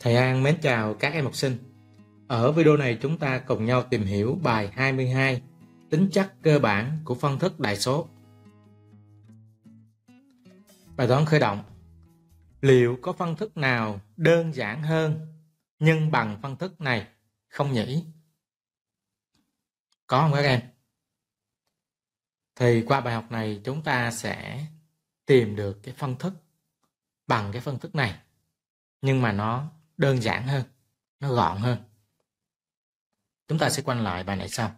Thầy An mến chào các em học sinh. Ở video này chúng ta cùng nhau tìm hiểu bài 22 tính chất cơ bản của phân thức đại số. Bài toán khởi động. Liệu có phân thức nào đơn giản hơn nhưng bằng phân thức này không nhỉ? Có không các em? Thì qua bài học này chúng ta sẽ tìm được cái phân thức bằng cái phân thức này nhưng mà nó đơn giản hơn nó gọn hơn chúng ta sẽ quanh lại bài này sau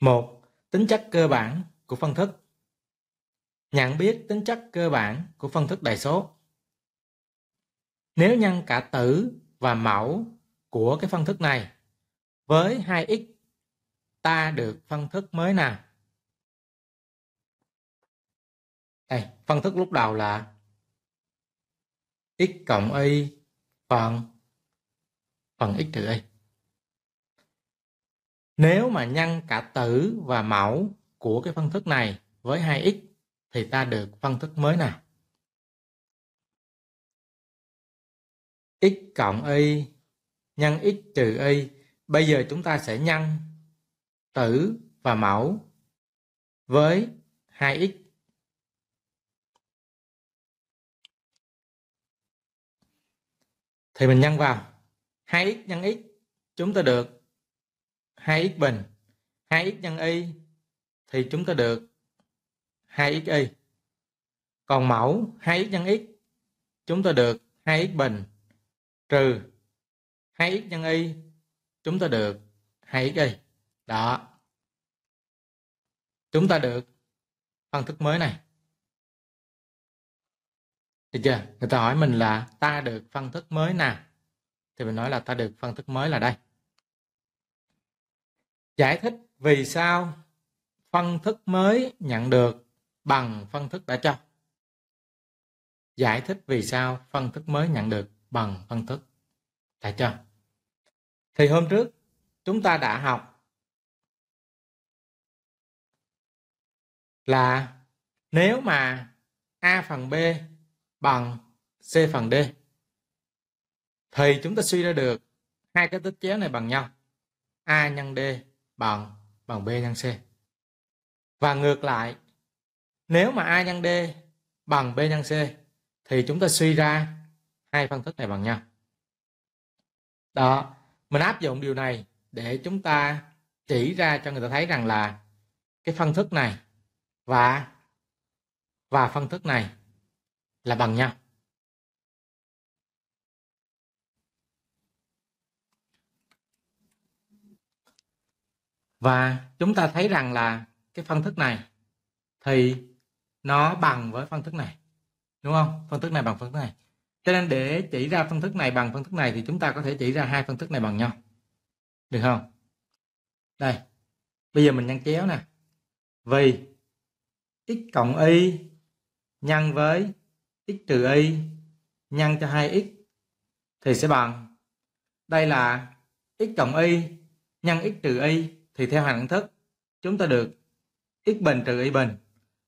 một tính chất cơ bản của phân thức nhận biết tính chất cơ bản của phân thức đại số nếu nhân cả tử và mẫu của cái phân thức này với 2x ta được phân thức mới nào đây phân thức lúc đầu là x cộng y phần phần x trừ y. Nếu mà nhân cả tử và mẫu của cái phân thức này với 2x thì ta được phân thức mới nào? x cộng y nhân x trừ y. Bây giờ chúng ta sẽ nhân tử và mẫu với 2x thì mình nhân vào 2x nhân x chúng ta được 2x bình 2x nhân y thì chúng ta được 2xy còn mẫu 2x nhân x chúng ta được 2x bình trừ 2x nhân y chúng ta được 2xy đó chúng ta được phân thức mới này được chưa người ta hỏi mình là ta được phân thức mới nào thì mình nói là ta được phân thức mới là đây giải thích vì sao phân thức mới nhận được bằng phân thức đã cho giải thích vì sao phân thức mới nhận được bằng phân thức đã cho thì hôm trước chúng ta đã học là nếu mà a phần b bằng C phần D. Thì chúng ta suy ra được hai cái tích chéo này bằng nhau. A nhân D bằng bằng B nhân C. Và ngược lại, nếu mà A nhân D bằng B nhân C thì chúng ta suy ra hai phân thức này bằng nhau. Đó, mình áp dụng điều này để chúng ta chỉ ra cho người ta thấy rằng là cái phân thức này và và phân thức này là bằng nhau. Và chúng ta thấy rằng là cái phân thức này thì nó bằng với phân thức này. Đúng không? Phân thức này bằng phân thức này. Cho nên để chỉ ra phân thức này bằng phân thức này thì chúng ta có thể chỉ ra hai phân thức này bằng nhau. Được không? Đây. Bây giờ mình nhân chéo nè. Vì x cộng y nhân với x trừ y nhân cho 2x thì sẽ bằng đây là x cộng y nhân x trừ y thì theo hàng đẳng thức chúng ta được x bình trừ y bình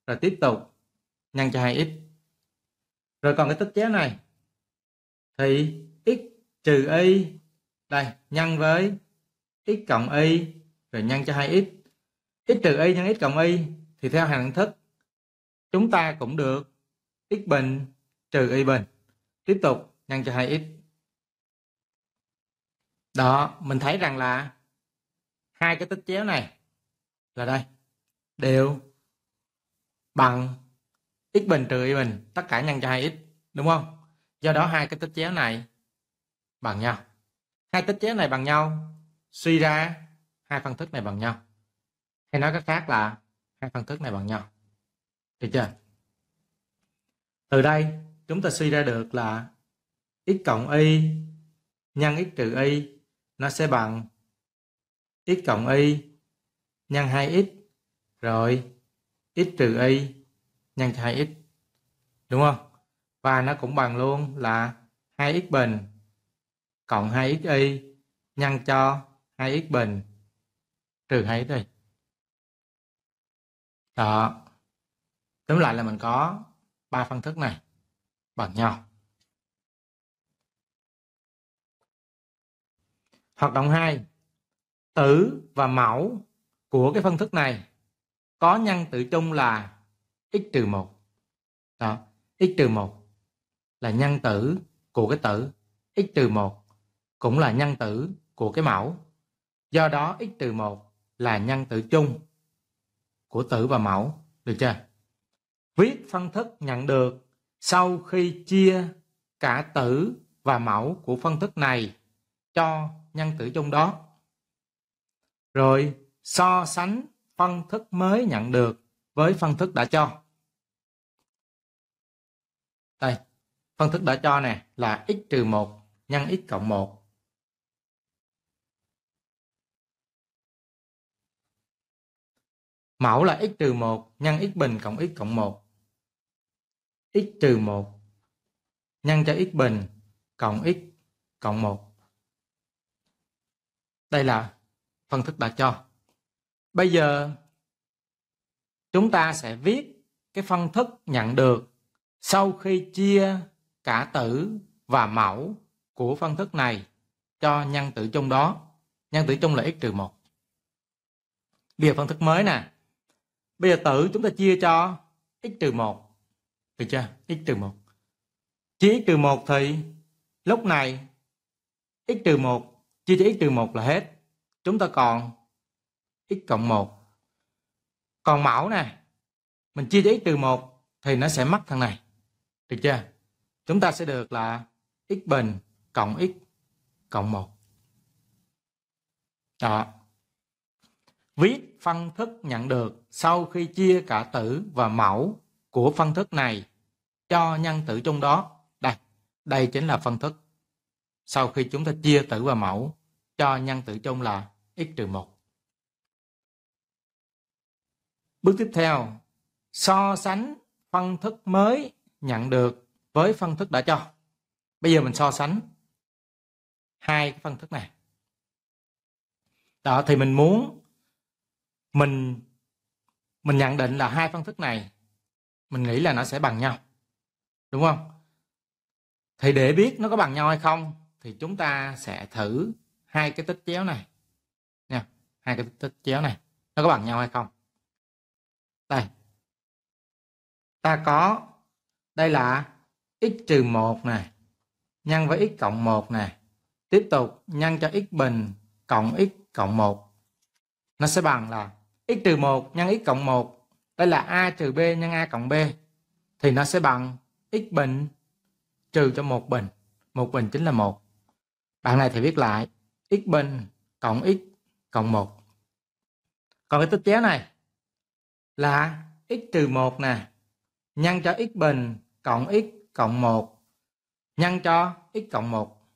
rồi tiếp tục nhân cho 2x rồi còn cái tích chéo này thì x trừ y đây nhân với x cộng y rồi nhân cho 2x x trừ y nhân x cộng y thì theo hàng đẳng thức chúng ta cũng được x bình trừ y bình tiếp tục nhân cho 2x đó mình thấy rằng là hai cái tích chéo này là đây đều bằng x bình trừ y bình tất cả nhân cho 2x đúng không do đó hai cái tích chéo này bằng nhau hai tích chéo này bằng nhau suy ra hai phân thức này bằng nhau hay nói cách khác là hai phân thức này bằng nhau được chưa từ đây, chúng ta suy ra được là x cộng y nhân x trừ y nó sẽ bằng x cộng y nhân 2x rồi x trừ y nhân 2x đúng không? Và nó cũng bằng luôn là 2x bình cộng 2xy nhân cho 2x bình trừ 2x Đó. Tóm lại là mình có ba phương thức này bằng nhau. Hoạt động 2. Tử và mẫu của cái phân thức này có nhân tử chung là x trừ 1. Đó, x trừ 1 là nhân tử của cái tử, x trừ 1 cũng là nhân tử của cái mẫu. Do đó x trừ 1 là nhân tử chung của tử và mẫu, được chưa? viết phân thức nhận được sau khi chia cả tử và mẫu của phân thức này cho nhân tử chung đó. Rồi so sánh phân thức mới nhận được với phân thức đã cho. Đây, phân thức đã cho nè là x trừ 1 nhân x cộng 1. Mẫu là x trừ 1 nhân x bình cộng x cộng 1 x trừ 1 nhân cho x bình cộng x cộng 1. Đây là phân thức đã cho. Bây giờ chúng ta sẽ viết cái phân thức nhận được sau khi chia cả tử và mẫu của phân thức này cho nhân tử chung đó. Nhân tử chung là x trừ 1. Bây giờ phân thức mới nè. Bây giờ tử chúng ta chia cho x trừ 1 được chưa? X trừ 1. Chia x trừ 1 thì lúc này x trừ 1 chia cho x trừ 1 là hết. Chúng ta còn x cộng 1. Còn mẫu nè, mình chia cho x trừ 1 thì nó sẽ mất thằng này. Được chưa? Chúng ta sẽ được là x bình cộng x cộng 1. Đó. Viết phân thức nhận được sau khi chia cả tử và mẫu của phân thức này cho nhân tử trong đó. Đây, đây chính là phân thức. Sau khi chúng ta chia tử và mẫu cho nhân tử trong là x trừ 1. Bước tiếp theo, so sánh phân thức mới nhận được với phân thức đã cho. Bây giờ mình so sánh hai cái phân thức này. Đó thì mình muốn mình mình nhận định là hai phân thức này mình nghĩ là nó sẽ bằng nhau đúng không thì để biết nó có bằng nhau hay không thì chúng ta sẽ thử hai cái tích chéo này nha hai cái tích chéo này nó có bằng nhau hay không đây ta có đây là x trừ 1 này nhân với x cộng 1 này tiếp tục nhân cho x bình cộng x cộng 1 nó sẽ bằng là x trừ 1 nhân x cộng 1 đây là a trừ b nhân a cộng b thì nó sẽ bằng x bình trừ cho một bình một bình chính là một bạn này thì viết lại x bình cộng x cộng một còn cái tích chéo này là x trừ một nè nhân cho x bình cộng x cộng một nhân cho x cộng một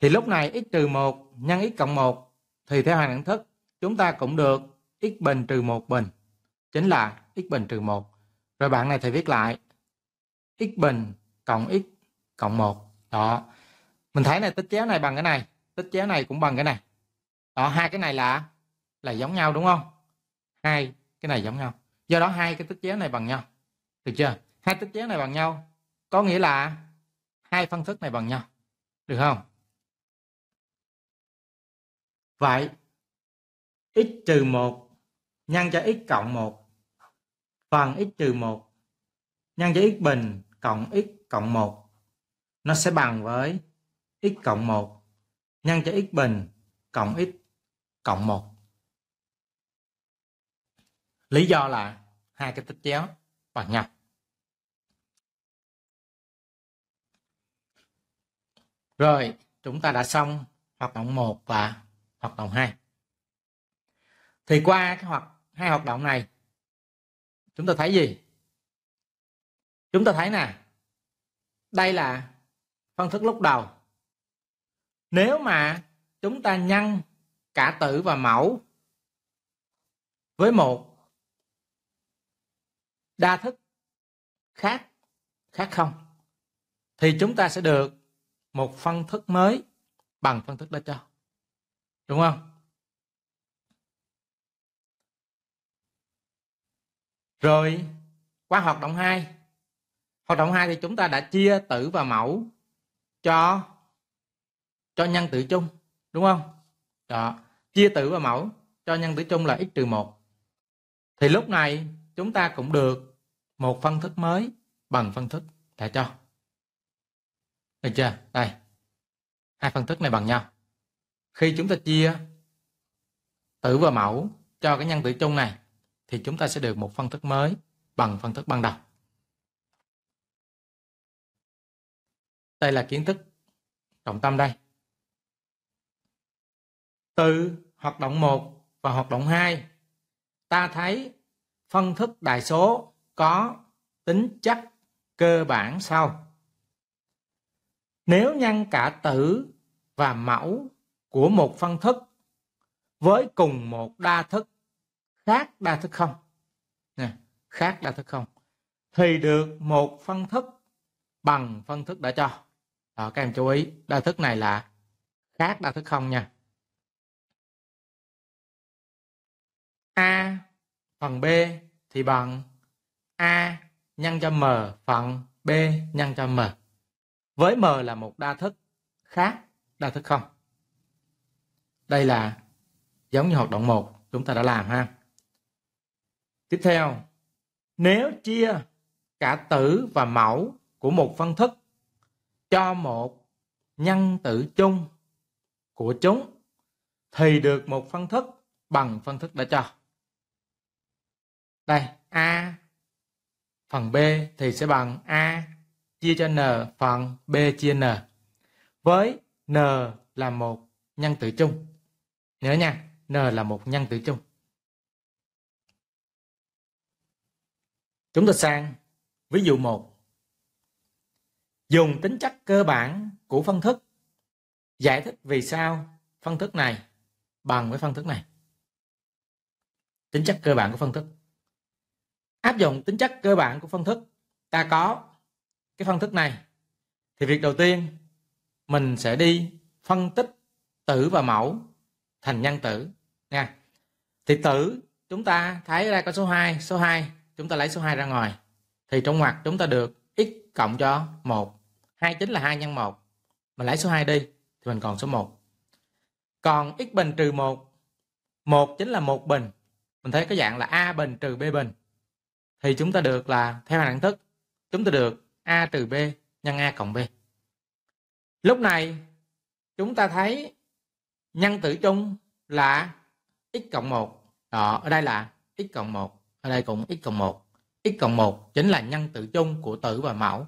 thì lúc này x trừ một nhân x cộng một thì theo hàng đẳng thức chúng ta cũng được x bình trừ một bình chính là x bình trừ một rồi bạn này thì viết lại x bình cộng x cộng 1 đó mình thấy này tích chéo này bằng cái này tích chéo này cũng bằng cái này đó hai cái này là là giống nhau đúng không hai cái này giống nhau do đó hai cái tích chéo này bằng nhau được chưa hai tích chéo này bằng nhau có nghĩa là hai phân thức này bằng nhau được không vậy x trừ 1 nhân cho x cộng 1 phần x trừ 1 nhân cho x bình cộng x cộng 1 nó sẽ bằng với x cộng 1 nhân cho x bình cộng x cộng 1. Lý do là hai cái tích chéo bằng nhau. Rồi, chúng ta đã xong hoạt động 1 và hoạt động 2. Thì qua cái hoạt hai hoạt động này chúng ta thấy gì? Chúng ta thấy nè đây là phân thức lúc đầu. Nếu mà chúng ta nhân cả tử và mẫu với một đa thức khác khác không thì chúng ta sẽ được một phân thức mới bằng phân thức đã cho đúng không rồi qua hoạt động 2 hoạt động 2 thì chúng ta đã chia tử và mẫu cho cho nhân tử chung đúng không đó chia tử và mẫu cho nhân tử chung là x trừ một thì lúc này chúng ta cũng được một phân thức mới bằng phân thức đã cho được chưa đây hai phân thức này bằng nhau khi chúng ta chia tử và mẫu cho cái nhân tử chung này thì chúng ta sẽ được một phân thức mới bằng phân thức ban đầu Đây là kiến thức trọng tâm đây. Từ hoạt động 1 và hoạt động 2, ta thấy phân thức đại số có tính chất cơ bản sau. Nếu nhân cả tử và mẫu của một phân thức với cùng một đa thức khác đa thức không nè, khác đa thức không thì được một phân thức bằng phân thức đã cho đó, ờ, các em chú ý đa thức này là khác đa thức không nha a phần b thì bằng a nhân cho m phần b nhân cho m với m là một đa thức khác đa thức không đây là giống như hoạt động 1 chúng ta đã làm ha tiếp theo nếu chia cả tử và mẫu của một phân thức cho một nhân tử chung của chúng thì được một phân thức bằng phân thức đã cho. Đây, A phần B thì sẽ bằng A chia cho N phần B chia N. Với N là một nhân tử chung. Nhớ nha, N là một nhân tử chung. Chúng ta sang ví dụ 1 dùng tính chất cơ bản của phân thức giải thích vì sao phân thức này bằng với phân thức này tính chất cơ bản của phân thức áp dụng tính chất cơ bản của phân thức ta có cái phân thức này thì việc đầu tiên mình sẽ đi phân tích tử và mẫu thành nhân tử nha thì tử chúng ta thấy ra có số 2 số 2 chúng ta lấy số 2 ra ngoài thì trong ngoặc chúng ta được cộng cho 1. 2 chính là 2 nhân 1. Mình lấy số 2 đi thì mình còn số 1. Còn x bình trừ 1. 1 chính là 1 bình. Mình thấy cái dạng là a bình trừ b bình. Thì chúng ta được là theo đẳng thức chúng ta được a trừ b nhân a cộng b. Lúc này chúng ta thấy nhân tử chung là x cộng 1. Đó, ở đây là x cộng 1, ở đây cũng x cộng 1 x cộng 1 chính là nhân tử chung của tử và mẫu.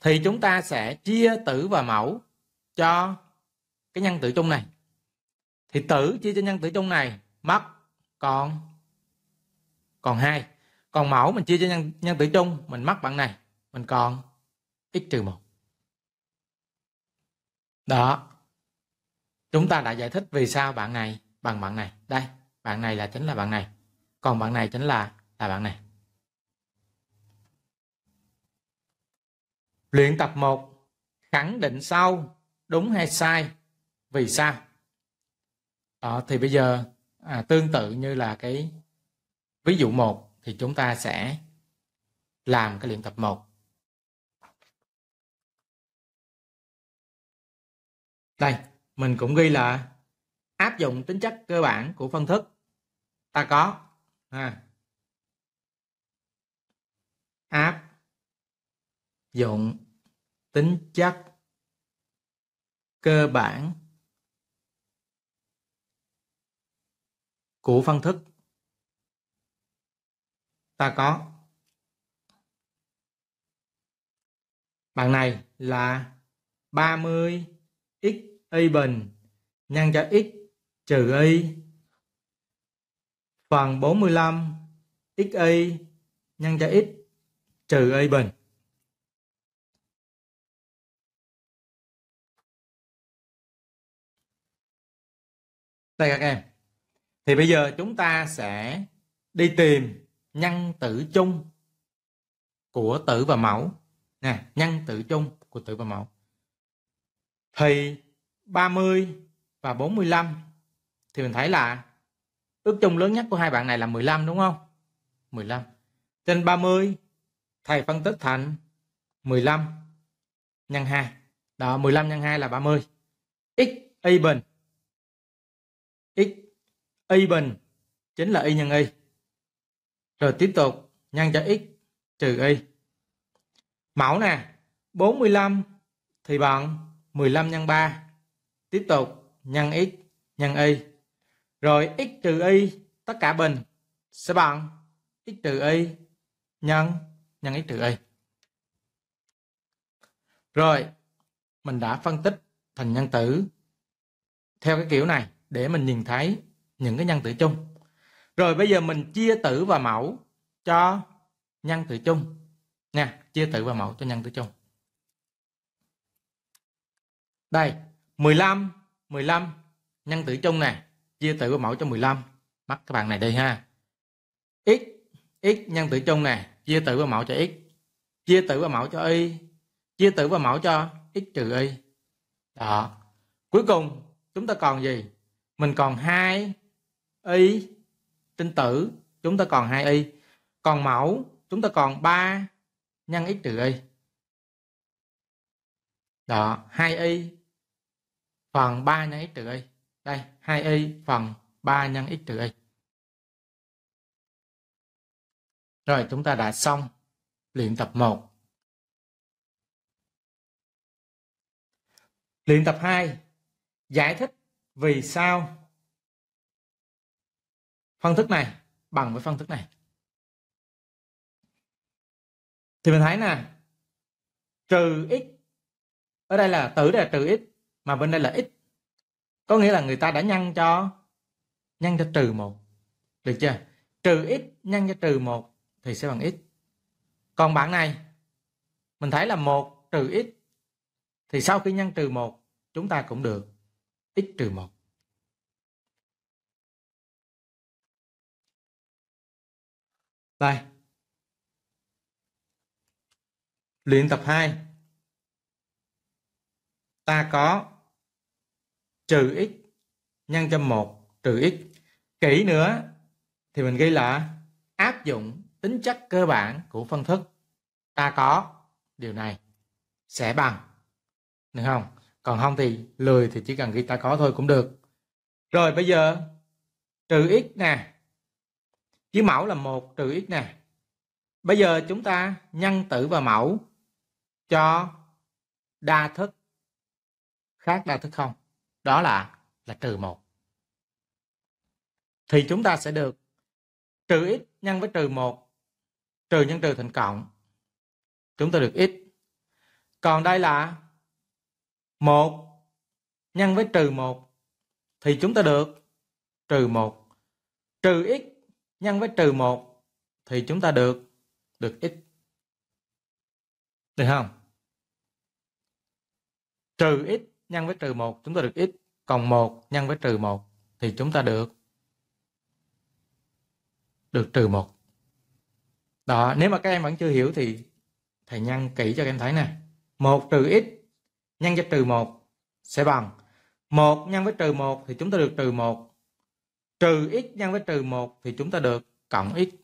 Thì chúng ta sẽ chia tử và mẫu cho cái nhân tử chung này. Thì tử chia cho nhân tử chung này mất còn còn 2. Còn mẫu mình chia cho nhân nhân tử chung mình mất bằng này, mình còn x trừ 1. Đó. Chúng ta đã giải thích vì sao bạn này bằng bạn này. Đây, bạn này là chính là bạn này. Còn bạn này chính là là bạn này luyện tập 1 khẳng định sau đúng hay sai vì sao à, thì bây giờ à, tương tự như là cái ví dụ 1 thì chúng ta sẽ làm cái luyện tập 1 đây mình cũng ghi là áp dụng tính chất cơ bản của phân thức ta có ha áp dụng tính chất cơ bản của phân thức ta có bằng này là 30 x y bình nhân cho x trừ y phần 45 x y nhân cho x trừ y bình đây các em thì bây giờ chúng ta sẽ đi tìm nhân tử chung của tử và mẫu nè nhân tử chung của tử và mẫu thì 30 và 45 thì mình thấy là ước chung lớn nhất của hai bạn này là 15 đúng không 15 trên 30 thầy phân tích thành 15 nhân 2. Đó 15 nhân 2 là 30. x y bình x y bình chính là y nhân y. Rồi tiếp tục nhân cho x trừ y. Mẫu nè, 45 thì bằng 15 nhân 3. Tiếp tục nhân x nhân y. Rồi x trừ y tất cả bình sẽ bằng x trừ y nhân nhân x trừ y. Rồi, mình đã phân tích thành nhân tử theo cái kiểu này để mình nhìn thấy những cái nhân tử chung. Rồi bây giờ mình chia tử và mẫu cho nhân tử chung. Nha, chia tử và mẫu cho nhân tử chung. Đây, 15, 15 nhân tử chung này, chia tử và mẫu cho 15. Mắc các bạn này đây ha. x x nhân tử chung này chia tử và mẫu cho x chia tử và mẫu cho y chia tử và mẫu cho x trừ y đó cuối cùng chúng ta còn gì mình còn hai y trên tử chúng ta còn hai y còn mẫu chúng ta còn 3 nhân x trừ y đó 2 y phần 3 nhân x trừ y đây 2 y phần 3 nhân x trừ y Rồi chúng ta đã xong luyện tập 1. Luyện tập 2. Giải thích vì sao phân thức này bằng với phân thức này. Thì mình thấy nè, trừ x ở đây là tử là trừ x mà bên đây là x. Có nghĩa là người ta đã nhân cho nhân cho trừ 1. Được chưa? Trừ x nhân cho trừ 1 thì sẽ bằng x. Còn bảng này mình thấy là 1 trừ x thì sau khi nhân trừ 1 chúng ta cũng được x trừ 1. Đây. Luyện tập 2. Ta có trừ x nhân cho 1 trừ x. Kỹ nữa thì mình ghi là áp dụng tính chất cơ bản của phân thức ta có điều này sẽ bằng được không còn không thì lười thì chỉ cần ghi ta có thôi cũng được rồi bây giờ trừ x nè dưới mẫu là một trừ x nè bây giờ chúng ta nhân tử và mẫu cho đa thức khác đa thức không đó là là trừ một thì chúng ta sẽ được trừ x nhân với trừ một trừ nhân trừ thành cộng chúng ta được x còn đây là một nhân với trừ một thì chúng ta được trừ một. trừ x nhân với trừ một thì chúng ta được được x được không trừ x nhân với trừ một chúng ta được x còn một nhân với trừ một thì chúng ta được được trừ một đó nếu mà các em vẫn chưa hiểu thì thầy nhân kỹ cho các em thấy nè 1 trừ x nhân cho trừ 1 sẽ bằng 1 nhân với trừ 1 thì chúng ta được trừ 1 trừ x nhân với trừ 1 thì chúng ta được cộng x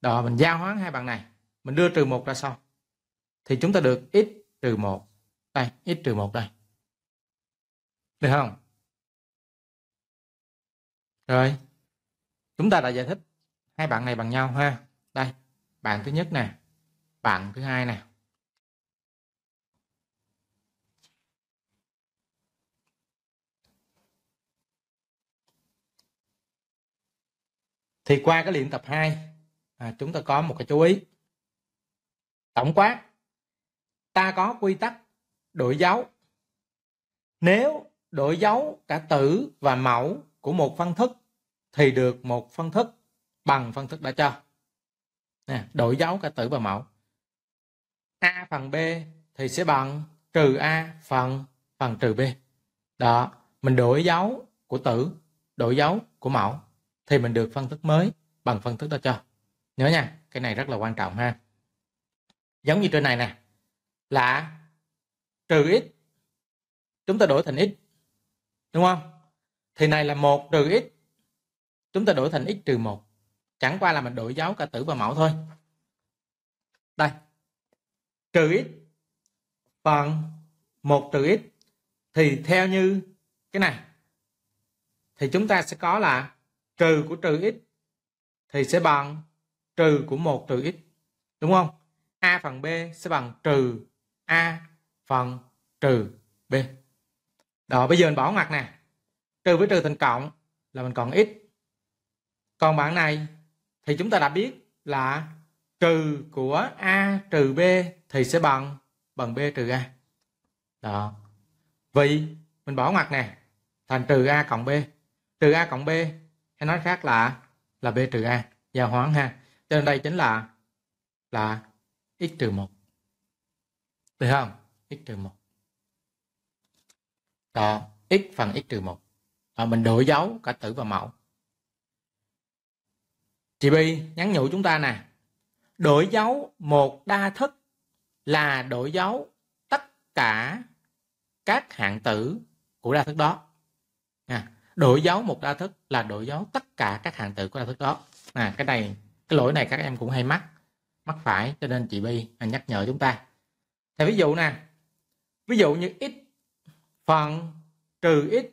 đó mình giao hoán hai bằng này mình đưa trừ 1 ra sau thì chúng ta được x trừ 1 đây x trừ 1 đây được không rồi chúng ta đã giải thích hai bạn này bằng nhau ha bạn thứ nhất này, bạn thứ hai này. thì qua cái luyện tập 2 à, chúng ta có một cái chú ý tổng quát ta có quy tắc đổi dấu nếu đổi dấu cả tử và mẫu của một phân thức thì được một phân thức bằng phân thức đã cho nè, đổi dấu cả tử và mẫu. A phần B thì sẽ bằng trừ A phần phần trừ B. Đó, mình đổi dấu của tử, đổi dấu của mẫu thì mình được phân thức mới bằng phân thức đó cho. Nhớ nha, cái này rất là quan trọng ha. Giống như trên này nè, là trừ x chúng ta đổi thành x đúng không? Thì này là một trừ x chúng ta đổi thành x trừ một chẳng qua là mình đổi dấu cả tử và mẫu thôi đây trừ x bằng một trừ x thì theo như cái này thì chúng ta sẽ có là trừ của trừ x thì sẽ bằng trừ của một trừ x đúng không? A phần B sẽ bằng trừ A phần trừ B. Đó bây giờ mình bỏ ngoặc nè. Trừ với trừ thành cộng là mình còn x. Còn bảng này thì chúng ta đã biết là trừ của a trừ b thì sẽ bằng bằng b trừ a đó vì mình bỏ ngoặc nè thành trừ a cộng b trừ a cộng b hay nói khác là là b trừ a và hoãn ha cho nên đây chính là là x trừ một được không x trừ một đó x phần x trừ một mình đổi dấu cả tử và mẫu Chị Bi nhắn nhủ chúng ta nè. Đổi dấu một đa thức là đổi dấu tất cả các hạng tử của đa thức đó. À, đổi dấu một đa thức là đổi dấu tất cả các hạng tử của đa thức đó. À, cái này cái lỗi này các em cũng hay mắc mắc phải cho nên chị Bi nhắc nhở chúng ta. Thì ví dụ nè. Ví dụ như x phần trừ x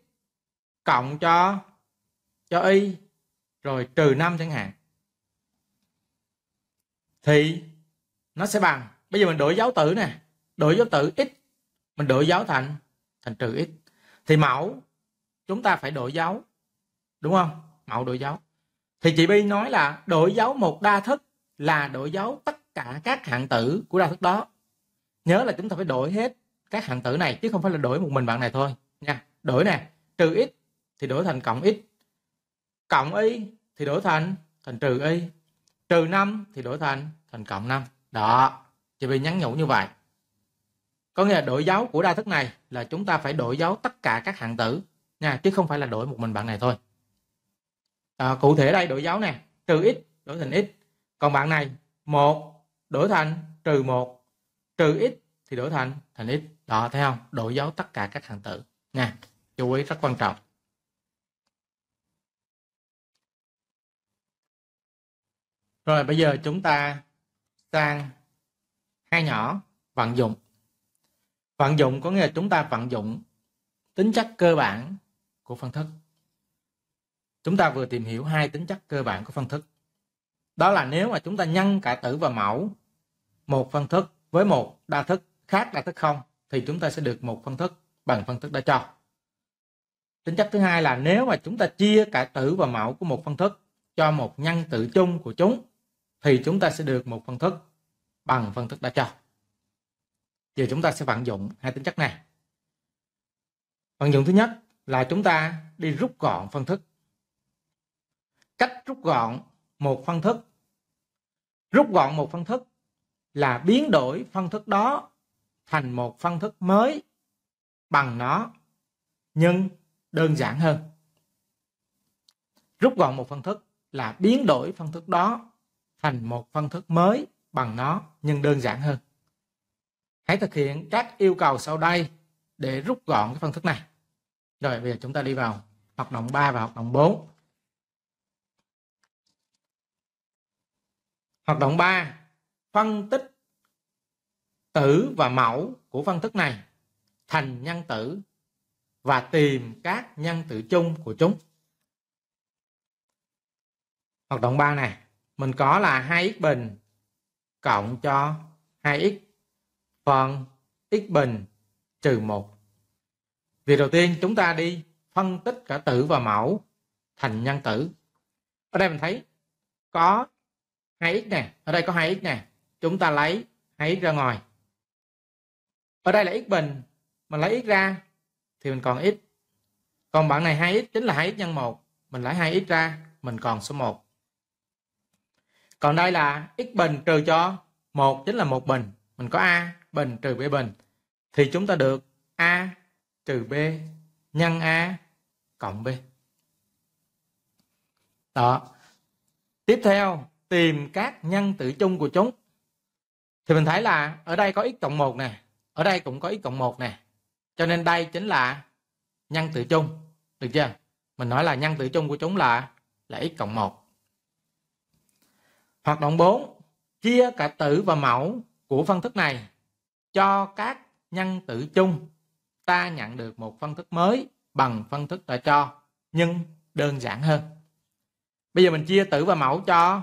cộng cho cho y rồi trừ 5 chẳng hạn thì nó sẽ bằng bây giờ mình đổi dấu tử nè đổi dấu tử x mình đổi dấu thành thành trừ x thì mẫu chúng ta phải đổi dấu đúng không mẫu đổi dấu thì chị bi nói là đổi dấu một đa thức là đổi dấu tất cả các hạng tử của đa thức đó nhớ là chúng ta phải đổi hết các hạng tử này chứ không phải là đổi một mình bạn này thôi nha đổi nè trừ x thì đổi thành cộng x cộng y thì đổi thành thành trừ y trừ 5 thì đổi thành thành cộng 5 đó Chỉ bị nhắn nhủ như vậy có nghĩa là đổi dấu của đa thức này là chúng ta phải đổi dấu tất cả các hạng tử nha chứ không phải là đổi một mình bạn này thôi à, cụ thể đây đổi dấu nè trừ x đổi thành x còn bạn này 1 đổi thành trừ 1 trừ x thì đổi thành thành x đó thấy không đổi dấu tất cả các hạng tử nha chú ý rất quan trọng Rồi bây giờ chúng ta sang hai nhỏ vận dụng. Vận dụng có nghĩa là chúng ta vận dụng tính chất cơ bản của phân thức. Chúng ta vừa tìm hiểu hai tính chất cơ bản của phân thức. Đó là nếu mà chúng ta nhân cả tử và mẫu một phân thức với một đa thức khác đa thức không thì chúng ta sẽ được một phân thức bằng phân thức đã cho. Tính chất thứ hai là nếu mà chúng ta chia cả tử và mẫu của một phân thức cho một nhân tử chung của chúng thì chúng ta sẽ được một phân thức bằng phân thức đã cho. Giờ chúng ta sẽ vận dụng hai tính chất này. Vận dụng thứ nhất là chúng ta đi rút gọn phân thức. Cách rút gọn một phân thức. Rút gọn một phân thức là biến đổi phân thức đó thành một phân thức mới bằng nó nhưng đơn giản hơn. Rút gọn một phân thức là biến đổi phân thức đó thành một phân thức mới bằng nó nhưng đơn giản hơn. Hãy thực hiện các yêu cầu sau đây để rút gọn cái phân thức này. Rồi bây giờ chúng ta đi vào hoạt động 3 và hoạt động 4. Hoạt động 3, phân tích tử và mẫu của phân thức này thành nhân tử và tìm các nhân tử chung của chúng. Hoạt động 3 này mình có là 2x bình cộng cho 2x phần x bình trừ 1. Việc đầu tiên chúng ta đi phân tích cả tử và mẫu thành nhân tử. Ở đây mình thấy có 2x nè, ở đây có 2x nè, chúng ta lấy 2x ra ngoài. Ở đây là x bình, mình lấy x ra thì mình còn x. Còn bạn này 2x chính là 2x nhân 1, mình lấy 2x ra, mình còn số 1. Còn đây là x bình trừ cho 1 chính là 1 bình. Mình có A bình trừ B bình. Thì chúng ta được A trừ B nhân A cộng B. Đó. Tiếp theo, tìm các nhân tử chung của chúng. Thì mình thấy là ở đây có x cộng 1 nè. Ở đây cũng có x cộng 1 nè. Cho nên đây chính là nhân tử chung. Được chưa? Mình nói là nhân tử chung của chúng là là x cộng 1. Hoạt động 4. Chia cả tử và mẫu của phân thức này cho các nhân tử chung. Ta nhận được một phân thức mới bằng phân thức đã cho nhưng đơn giản hơn. Bây giờ mình chia tử và mẫu cho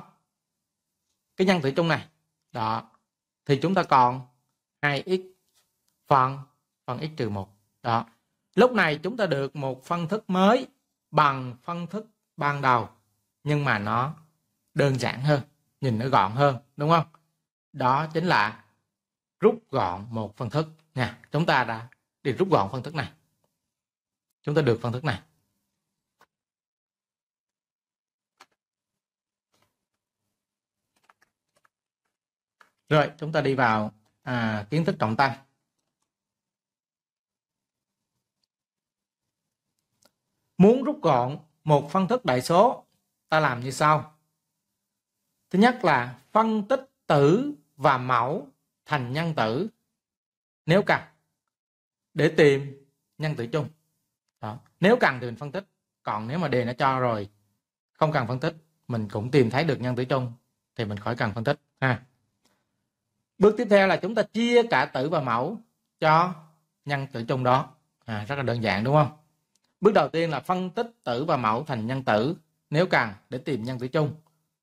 cái nhân tử chung này. Đó. Thì chúng ta còn 2x phần phần x trừ 1. Đó. Lúc này chúng ta được một phân thức mới bằng phân thức ban đầu nhưng mà nó đơn giản hơn nhìn nó gọn hơn đúng không đó chính là rút gọn một phân thức nha chúng ta đã đi rút gọn phân thức này chúng ta được phân thức này rồi chúng ta đi vào à, kiến thức trọng tâm muốn rút gọn một phân thức đại số ta làm như sau Thứ nhất là phân tích tử và mẫu thành nhân tử nếu cần để tìm nhân tử chung. Đó. Nếu cần thì mình phân tích. Còn nếu mà đề nó cho rồi không cần phân tích mình cũng tìm thấy được nhân tử chung thì mình khỏi cần phân tích ha. Bước tiếp theo là chúng ta chia cả tử và mẫu cho nhân tử chung đó. À, rất là đơn giản đúng không? Bước đầu tiên là phân tích tử và mẫu thành nhân tử nếu cần để tìm nhân tử chung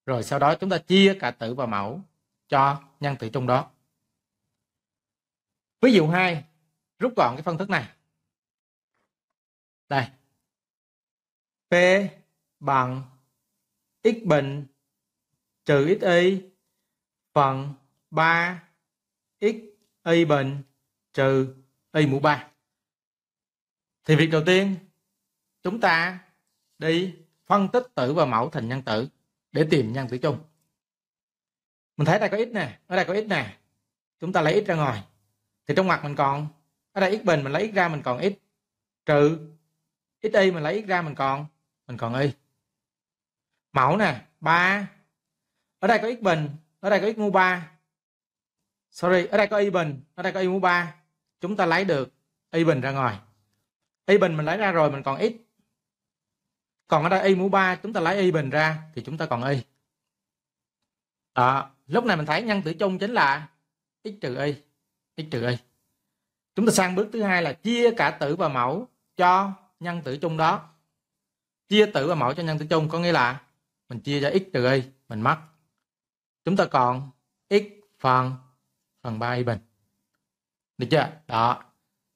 rồi sau đó chúng ta chia cả tử và mẫu cho nhân tử trong đó ví dụ 2 rút gọn cái phân thức này đây p bằng x bình trừ x y phần 3 x y bình trừ y mũ 3 thì việc đầu tiên chúng ta đi phân tích tử và mẫu thành nhân tử để tìm nhân tử chung mình thấy đây có x nè ở đây có x nè chúng ta lấy x ra ngoài thì trong ngoặc mình còn ở đây x bình mình lấy x ra mình còn x trừ x y mình lấy x ra mình còn mình còn y mẫu nè 3 ở đây có x bình ở đây có x mũ 3 sorry ở đây có y bình ở đây có y mũ 3 chúng ta lấy được y bình ra ngoài y bình mình lấy ra rồi mình còn x còn ở đây y mũ 3 chúng ta lấy y bình ra thì chúng ta còn y đó lúc này mình thấy nhân tử chung chính là x trừ y x trừ y chúng ta sang bước thứ hai là chia cả tử và mẫu cho nhân tử chung đó chia tử và mẫu cho nhân tử chung có nghĩa là mình chia cho x trừ y mình mất chúng ta còn x phần phần 3 y bình được chưa đó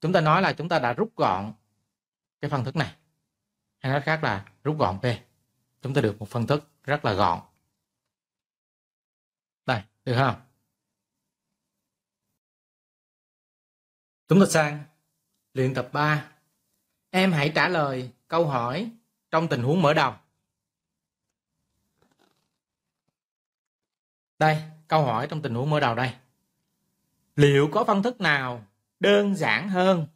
chúng ta nói là chúng ta đã rút gọn cái phân thức này hay nói khác là rút gọn P chúng ta được một phân thức rất là gọn đây được không chúng ta sang luyện tập 3 em hãy trả lời câu hỏi trong tình huống mở đầu đây câu hỏi trong tình huống mở đầu đây liệu có phân thức nào đơn giản hơn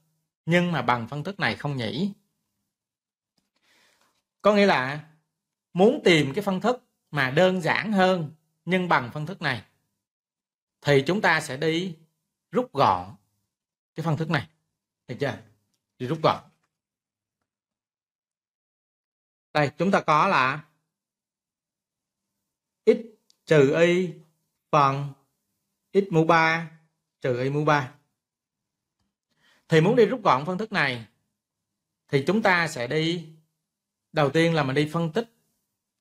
nhưng mà bằng phân thức này không nhỉ có nghĩa là muốn tìm cái phân thức mà đơn giản hơn nhưng bằng phân thức này thì chúng ta sẽ đi rút gọn cái phân thức này được chưa đi rút gọn đây chúng ta có là x trừ y phần x mũ 3 trừ y mũ 3 thì muốn đi rút gọn phân thức này thì chúng ta sẽ đi Đầu tiên là mình đi phân tích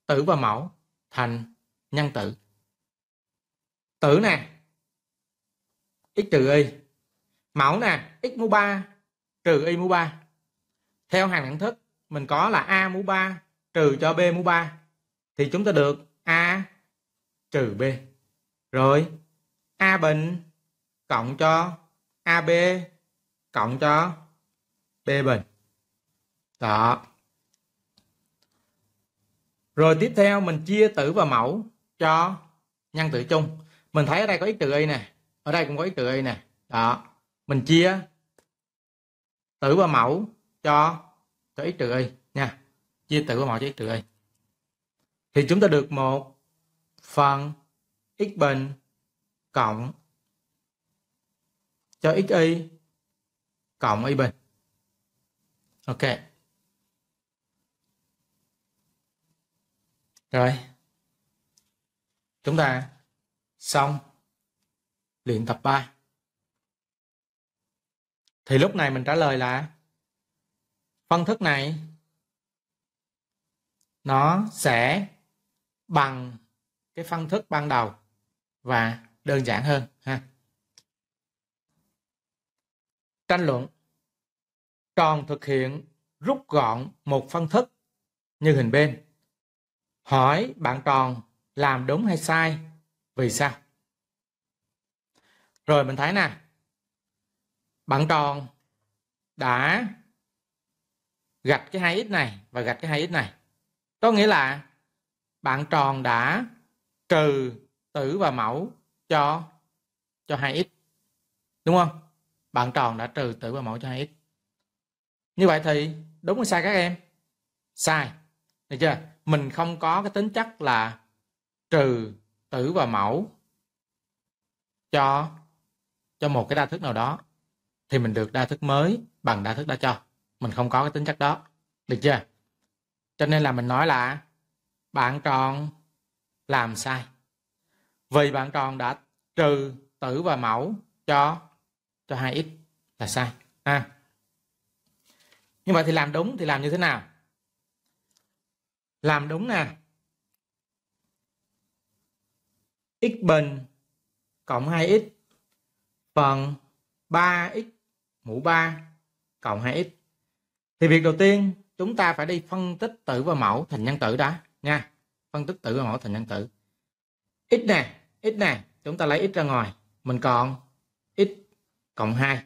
tử và mẫu thành nhân tử. Tử nè, x trừ y. Mẫu nè, x mũ 3 trừ y mũ 3. Theo hàng đẳng thức, mình có là a mũ 3 trừ cho b mũ 3. Thì chúng ta được a trừ b. Rồi, a bình cộng cho ab cộng cho b bình. Đó. Rồi tiếp theo mình chia tử và mẫu cho nhân tử chung. Mình thấy ở đây có x trừ y nè. Ở đây cũng có x trừ y nè. Đó. Mình chia tử và mẫu cho cho x trừ y nha. Chia tử và mẫu cho x trừ y. Thì chúng ta được một phần x bình cộng cho x y cộng y bình. Ok. rồi chúng ta xong luyện tập 3 thì lúc này mình trả lời là phân thức này nó sẽ bằng cái phân thức ban đầu và đơn giản hơn ha tranh luận tròn thực hiện rút gọn một phân thức như hình bên hỏi bạn còn làm đúng hay sai vì sao rồi mình thấy nè bạn tròn đã gạch cái hai x này và gạch cái hai x này có nghĩa là bạn tròn đã trừ tử và mẫu cho cho hai x đúng không bạn tròn đã trừ tử và mẫu cho hai x như vậy thì đúng hay sai các em sai được chưa mình không có cái tính chất là trừ tử và mẫu cho cho một cái đa thức nào đó thì mình được đa thức mới bằng đa thức đã cho mình không có cái tính chất đó được chưa cho nên là mình nói là bạn tròn làm sai vì bạn tròn đã trừ tử và mẫu cho cho hai x là sai ha à. như vậy thì làm đúng thì làm như thế nào làm đúng nè x bình cộng 2x phần 3x mũ 3 cộng 2x thì việc đầu tiên chúng ta phải đi phân tích tử và mẫu thành nhân tử đã nha phân tích tử và mẫu thành nhân tử x nè x nè chúng ta lấy x ra ngoài mình còn x cộng 2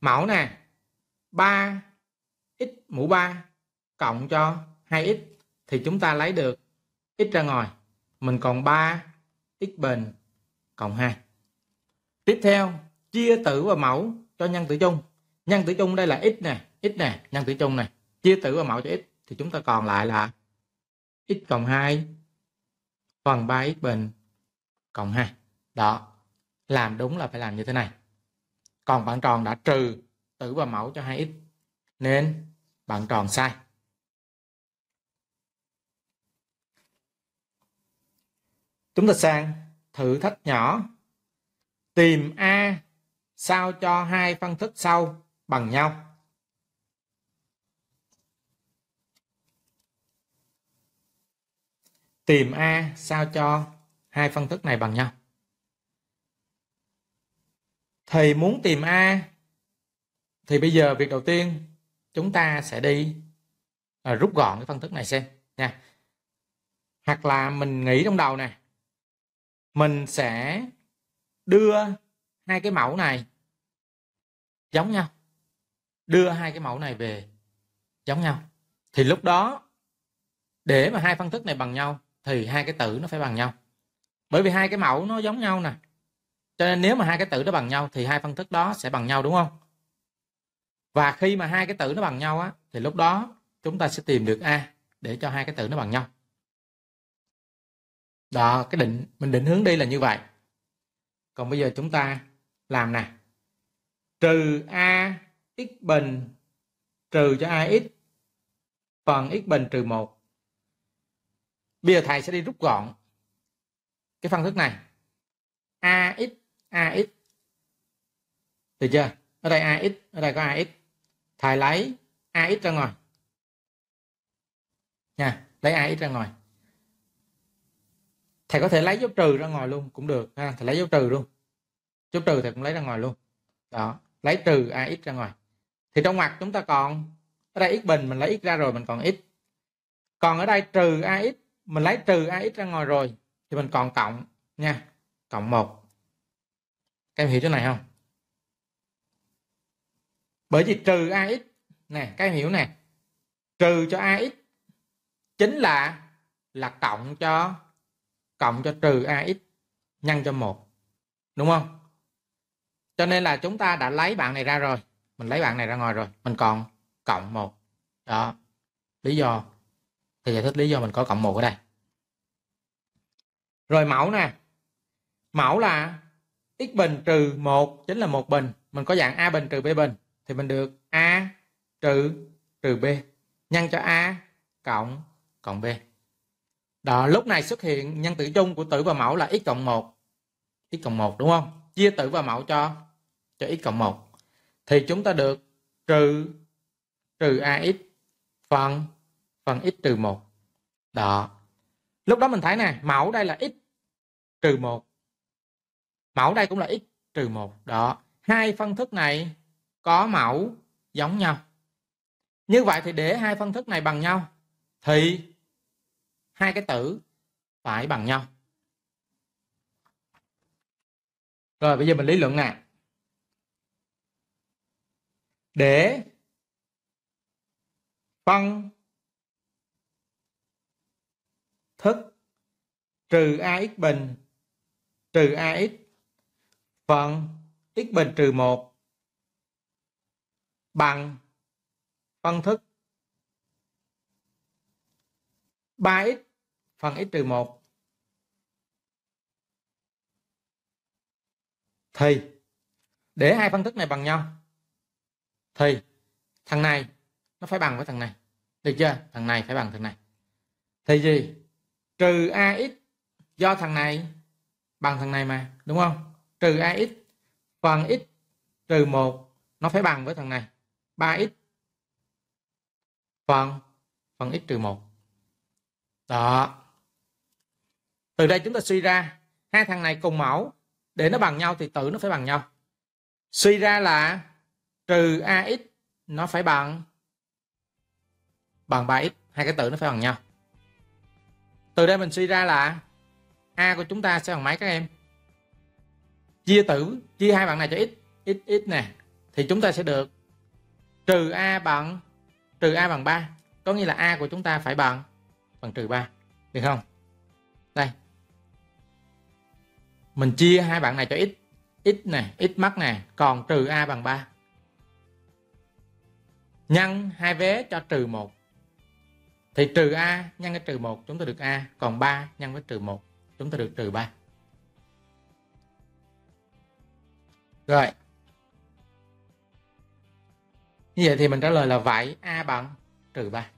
mẫu nè 3 x mũ 3 cộng cho 2x thì chúng ta lấy được x ra ngoài. Mình còn 3 x bình cộng 2. Tiếp theo, chia tử và mẫu cho nhân tử chung. Nhân tử chung đây là x nè, x nè, nhân tử chung này Chia tử và mẫu cho x thì chúng ta còn lại là x cộng 2 phần 3x bình cộng 2. Đó, làm đúng là phải làm như thế này. Còn bạn tròn đã trừ tử và mẫu cho 2x nên bạn tròn sai. Chúng ta sang thử thách nhỏ. Tìm A sao cho hai phân thức sau bằng nhau. Tìm A sao cho hai phân thức này bằng nhau. thầy muốn tìm A thì bây giờ việc đầu tiên chúng ta sẽ đi à, rút gọn cái phân thức này xem nha. Hoặc là mình nghĩ trong đầu này mình sẽ đưa hai cái mẫu này giống nhau đưa hai cái mẫu này về giống nhau thì lúc đó để mà hai phân thức này bằng nhau thì hai cái tử nó phải bằng nhau bởi vì hai cái mẫu nó giống nhau nè cho nên nếu mà hai cái tử nó bằng nhau thì hai phân thức đó sẽ bằng nhau đúng không và khi mà hai cái tử nó bằng nhau á thì lúc đó chúng ta sẽ tìm được a để cho hai cái tử nó bằng nhau đó cái định mình định hướng đi là như vậy còn bây giờ chúng ta làm nè trừ a x bình trừ cho a x phần x bình trừ 1 bây giờ thầy sẽ đi rút gọn cái phân thức này a x a x được chưa ở đây a x ở đây có a x thầy lấy a x ra ngoài nha lấy a x ra ngoài thầy có thể lấy dấu trừ ra ngoài luôn cũng được ha thầy lấy dấu trừ luôn dấu trừ thầy cũng lấy ra ngoài luôn đó lấy trừ ax ra ngoài thì trong ngoặc chúng ta còn ở đây x bình mình lấy x ra rồi mình còn x còn ở đây trừ ax mình lấy trừ ax ra ngoài rồi thì mình còn cộng nha cộng một các em hiểu chỗ này không bởi vì trừ ax nè các em hiểu nè trừ cho ax chính là là cộng cho cộng cho trừ ax nhân cho một đúng không cho nên là chúng ta đã lấy bạn này ra rồi mình lấy bạn này ra ngoài rồi mình còn cộng một đó lý do thì giải thích lý do mình có cộng một ở đây rồi mẫu nè mẫu là x bình trừ 1 chính là một bình mình có dạng a bình trừ b bình thì mình được a trừ trừ b nhân cho a cộng cộng b đó, lúc này xuất hiện nhân tử chung của tử và mẫu là x cộng 1. x cộng 1 đúng không? Chia tử và mẫu cho cho x cộng 1. Thì chúng ta được trừ trừ ax phần phần x trừ 1. Đó. Lúc đó mình thấy nè, mẫu đây là x trừ 1. Mẫu đây cũng là x trừ 1. Đó. Hai phân thức này có mẫu giống nhau. Như vậy thì để hai phân thức này bằng nhau thì hai cái tử phải bằng nhau rồi bây giờ mình lý luận nè để phân thức trừ ax bình trừ ax phần x bình trừ 1 bằng phân thức 3x phần x trừ 1 thì để hai phân thức này bằng nhau thì thằng này nó phải bằng với thằng này được chưa thằng này phải bằng thằng này thì gì trừ ax do thằng này bằng thằng này mà đúng không trừ ax phần x trừ 1 nó phải bằng với thằng này 3x phần phần x trừ 1 đó từ đây chúng ta suy ra hai thằng này cùng mẫu để nó bằng nhau thì tử nó phải bằng nhau suy ra là trừ ax nó phải bằng bằng 3x hai cái tử nó phải bằng nhau từ đây mình suy ra là a của chúng ta sẽ bằng mấy các em chia tử chia hai bạn này cho x x x nè thì chúng ta sẽ được trừ a bằng trừ a bằng 3 có nghĩa là a của chúng ta phải bằng bằng trừ 3 được không đây mình chia hai bạn này cho x x này x mắc này còn trừ a bằng 3 nhân hai vế cho trừ 1 thì trừ a nhân với trừ 1 chúng ta được a còn 3 nhân với trừ 1 chúng ta được trừ 3 rồi như vậy thì mình trả lời là vậy a bằng trừ 3